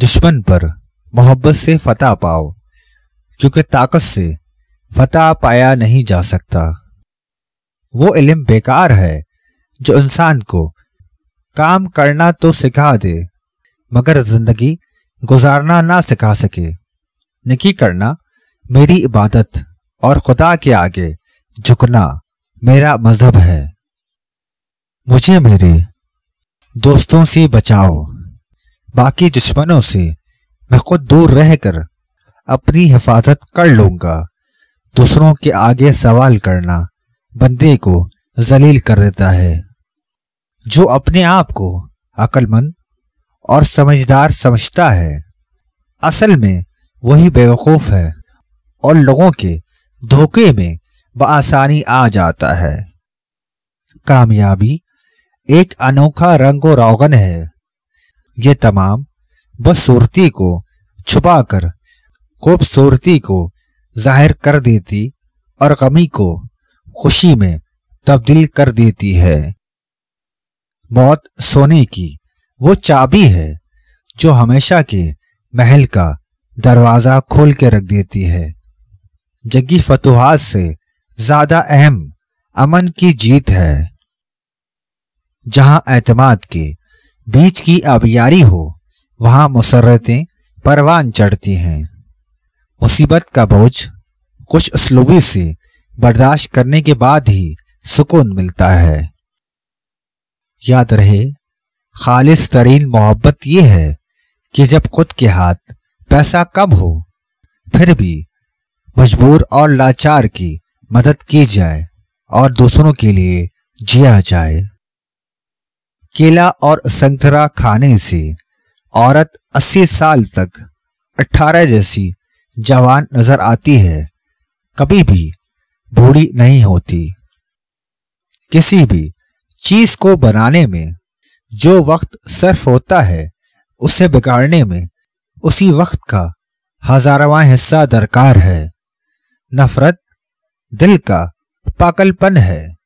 दुश्मन पर मोहब्बत से फतह पाओ क्योंकि ताकत से फतह पाया नहीं जा सकता वो इलम बेकार है जो इंसान को काम करना तो सिखा दे मगर जिंदगी गुजारना ना सिखा सके निकी करना मेरी इबादत और खुदा के आगे झुकना मेरा मजहब है मुझे मेरे दोस्तों से बचाओ बाकी दुश्मनों से मैं खुद दूर रहकर अपनी हिफाजत कर लूंगा दूसरों के आगे सवाल करना बंदे को जलील कर देता है जो अपने आप को अक्लमंद और समझदार समझता है असल में वही बेवकूफ़ है और लोगों के धोखे में बआसानी आ जाता है कामयाबी एक अनोखा रंग और रोगन है ये तमाम बदसूरती को छुपा कर खूबसूरती को जाहिर कर देती और गमी को खुशी में तब्दील कर देती है मौत सोने की वो चाबी है जो हमेशा के महल का दरवाजा खोल के रख देती है जगी फतुहात से ज्यादा अहम अमन की जीत है जहां एतमाद के बीच की अभियारी हो वहां मुसरतें परवान चढ़ती हैं मुसीबत का बोझ कुछ उसलूबी से बर्दाश्त करने के बाद ही सुकून मिलता है याद रहे खालिस तरीन मोहब्बत ये है कि जब खुद के हाथ पैसा कम हो फिर भी मजबूर और लाचार की मदद की जाए और दूसरों के लिए जिया जाए केला और संतरा खाने से औरत 80 साल तक 18 जैसी जवान नजर आती है कभी भी बूढ़ी नहीं होती किसी भी चीज को बनाने में जो वक्त सर्फ होता है उसे बिगाड़ने में उसी वक्त का हजारवा हिस्सा दरकार है नफरत दिल का पाकलपन है